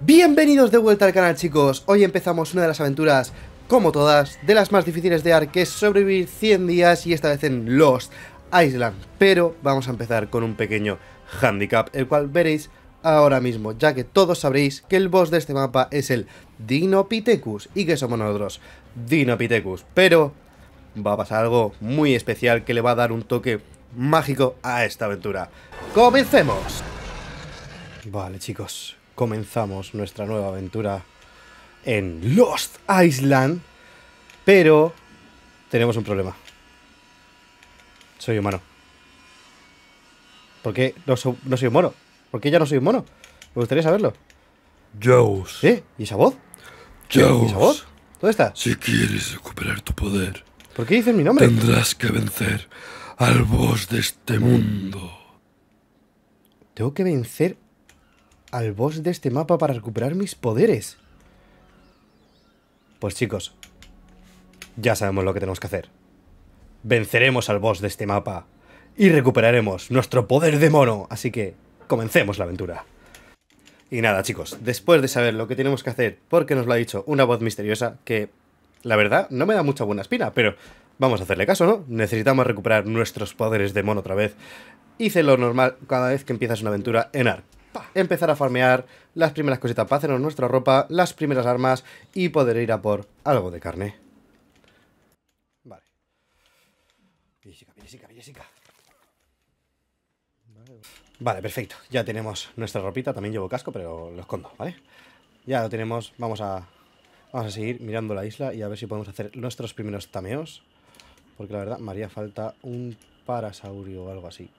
Bienvenidos de vuelta al canal chicos, hoy empezamos una de las aventuras, como todas, de las más difíciles de Ark, que es sobrevivir 100 días y esta vez en Lost Island, pero vamos a empezar con un pequeño handicap, el cual veréis ahora mismo, ya que todos sabréis que el boss de este mapa es el Dinopithecus y que somos nosotros, Dinopithecus, pero va a pasar algo muy especial que le va a dar un toque mágico a esta aventura. ¡Comencemos! Vale chicos, comenzamos nuestra nueva aventura en Lost Island, pero tenemos un problema. Soy humano. ¿Por qué no, soy un mono? ¿Por qué ya no soy un mono? Me gustaría saberlo. Jaws. ¿Eh? ¿Y esa voz? Jaws. ¿Y esa voz? ¿Dónde está? Si quieres recuperar tu poder. ¿Por qué dices mi nombre? Tendrás que vencer al boss de este mundo. Tengo que vencer al boss de este mapa para recuperar mis poderes. Pues chicos, ya sabemos lo que tenemos que hacer. Venceremos al boss de este mapa y recuperaremos nuestro poder de mono. Así que, comencemos la aventura. Y nada, chicos, después de saber lo que tenemos que hacer, porque nos lo ha dicho una voz misteriosa que, la verdad, no me da mucha buena espina, pero vamos a hacerle caso, ¿no? Necesitamos recuperar nuestros poderes de mono otra vez. Hice lo normal cada vez que empiezas una aventura en ARK empezar a farmear las primeras cositas para hacernos nuestra ropa, las primeras armas y poder ir a por algo de carne. Vale. Vale, perfecto. Ya tenemos nuestra ropita. También llevo casco, pero lo escondo, ¿vale? Ya lo tenemos. Vamos a, vamos a seguir mirando la isla y a ver si podemos hacer nuestros primeros tameos. Porque la verdad me haría falta un parasaurio o algo así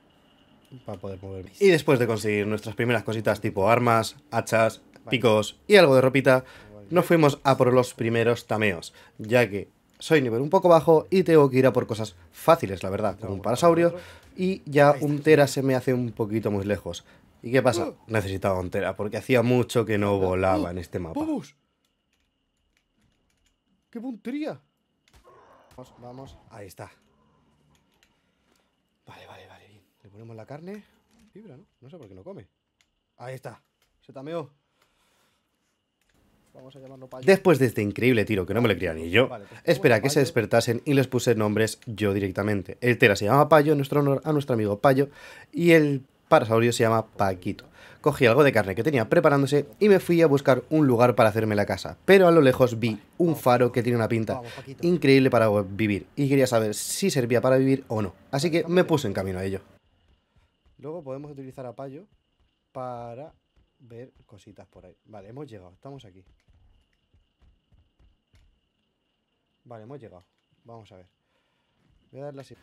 poder Y después de conseguir nuestras primeras cositas tipo armas, hachas, picos y algo de ropita, nos fuimos a por los primeros tameos, ya que soy nivel un poco bajo y tengo que ir a por cosas fáciles, la verdad, como un parasaurio, y ya un tera se me hace un poquito muy lejos. ¿Y qué pasa? Uh. Necesitaba un tera, porque hacía mucho que no volaba uh. en este mapa. ¡Qué puntería! Vamos, vamos, ahí está. Tenemos la carne. Fibra, ¿no? No sé por qué no come. Ahí está. Se tameó. Vamos a llamarlo payo. Después de este increíble tiro que no me lo creía ni yo, pues espera que se despertasen y les puse nombres yo directamente. El Tera se llama Payo, nuestro honor a nuestro amigo Payo, y el parasaurio se llama Paquito. Cogí algo de carne que tenía preparándose y me fui a buscar un lugar para hacerme la casa, pero a lo lejos vi un faro que tiene una pinta increíble para vivir y quería saber si servía para vivir o no, así que me puse en camino a ello. Luego podemos utilizar apayo para ver cositas por ahí. Vale, hemos llegado, estamos aquí. Vale, hemos llegado. Vamos a ver. Voy a darle así.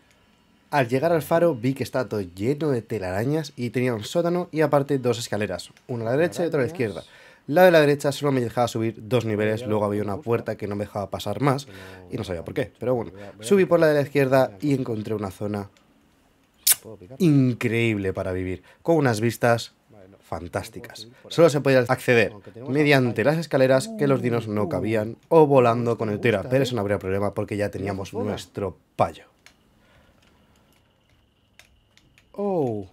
Al llegar al faro vi que estaba todo lleno de telarañas y tenía un sótano y aparte dos escaleras, una a la derecha y otra a la izquierda. La de la derecha solo me dejaba subir dos niveles, luego había una puerta que no me dejaba pasar más y no sabía por qué, pero bueno. Subí por la de la izquierda y encontré una zona increíble para vivir, con unas vistas fantásticas. Solo se podía acceder mediante las escaleras que los dinos no uh, cabían o volando con el Tera, pero eso ¿eh? no habría problema porque ya teníamos nuestro payo. Oh,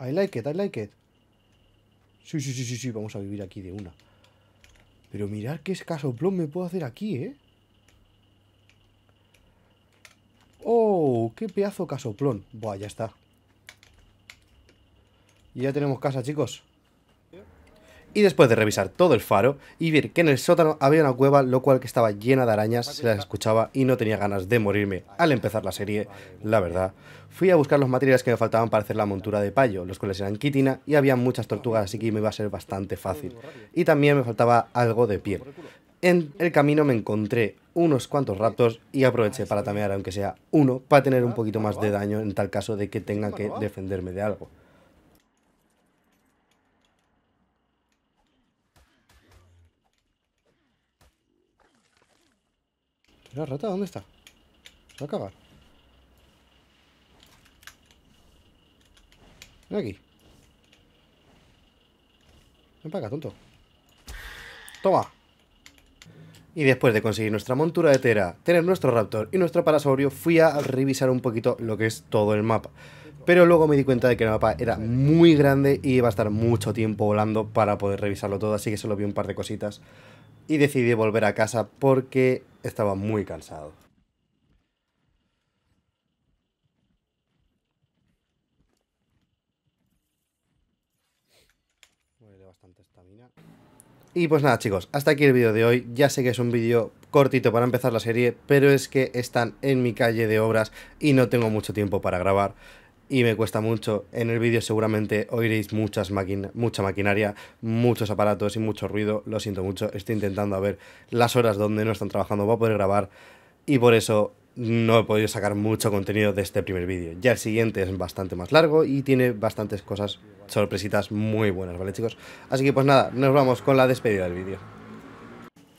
I like it, I like it. Sí, sí, sí, sí, vamos a vivir aquí de una. Pero mirad qué escaso plum me puedo hacer aquí, ¿eh? ¡Qué pedazo casoplón! Buah, ya está. Y ya tenemos casa, chicos. Y después de revisar todo el faro y ver que en el sótano había una cueva, lo cual que estaba llena de arañas, se las escuchaba y no tenía ganas de morirme al empezar la serie, la verdad. Fui a buscar los materiales que me faltaban para hacer la montura de payo, los cuales eran quitina y había muchas tortugas, así que me iba a ser bastante fácil. Y también me faltaba algo de piel. En el camino me encontré unos cuantos raptos y aproveché para tamear, aunque sea uno, para tener un poquito más de daño en tal caso de que tenga que defenderme de algo. ¿La rata dónde está? Va a cagar. Ven aquí. Ven para acá, tonto. Toma. Y después de conseguir nuestra montura de Tera, tener nuestro Raptor y nuestro Parasaurio, fui a revisar un poquito lo que es todo el mapa. Pero luego me di cuenta de que el mapa era muy grande y iba a estar mucho tiempo volando para poder revisarlo todo, así que solo vi un par de cositas. Y decidí volver a casa porque estaba muy cansado. estamina. Y pues nada chicos, hasta aquí el vídeo de hoy, ya sé que es un vídeo cortito para empezar la serie, pero es que están en mi calle de obras y no tengo mucho tiempo para grabar y me cuesta mucho. En el vídeo seguramente oiréis muchas mucha maquinaria, muchos aparatos y mucho ruido, lo siento mucho, estoy intentando a ver las horas donde no están trabajando para poder grabar y por eso no he podido sacar mucho contenido de este primer vídeo. Ya el siguiente es bastante más largo y tiene bastantes cosas sorpresitas muy buenas, ¿vale chicos? Así que pues nada, nos vamos con la despedida del vídeo.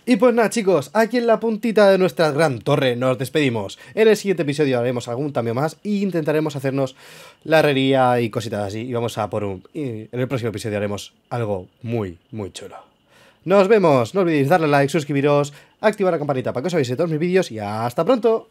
Y pues nada chicos, aquí en la puntita de nuestra gran torre nos despedimos. En el siguiente episodio haremos algún cambio más e intentaremos hacernos la herrería y cositas así. Y vamos a por un... en el próximo episodio haremos algo muy, muy chulo. Nos vemos, no olvidéis darle like, suscribiros, activar la campanita para que os avise todos mis vídeos y hasta pronto.